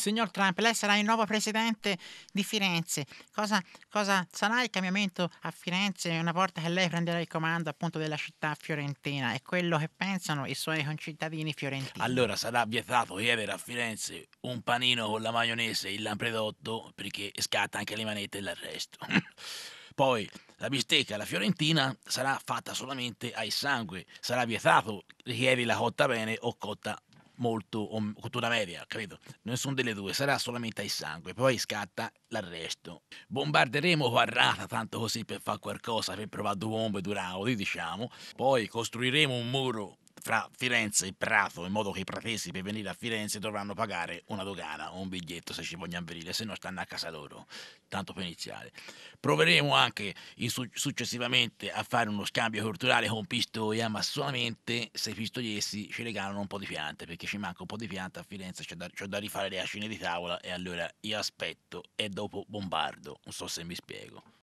Signor Trump, lei sarà il nuovo presidente di Firenze. Cosa, cosa sarà il cambiamento a Firenze una volta che lei prenderà il comando appunto della città fiorentina? È quello che pensano i suoi concittadini fiorentini. Allora sarà vietato chiedere a Firenze un panino con la maionese e il lampredotto perché scatta anche le manette e l'arresto. Poi la bistecca alla fiorentina sarà fatta solamente ai sangue, sarà vietato chiedere la cotta bene o cotta molto, o cottura media, credo, nessuno delle due, sarà solamente il sangue, poi scatta l'arresto. Bombarderemo Quarrata, tanto così per fare qualcosa, per provare due bombe, due raudi, diciamo, poi costruiremo un muro fra Firenze e Prato, in modo che i pratesi per venire a Firenze dovranno pagare una dogana o un biglietto se ci vogliono venire, se no stanno a casa loro, tanto per iniziare. Proveremo anche su- successivamente a fare uno scambio culturale con Pistoia, ma solamente se pistoiesi ci regalano un po' di piante, perché ci manca un po' di piante a Firenze, c'è da, c'è da rifare le ascine di tavola e allora io aspetto e dopo bombardo, non so se mi spiego.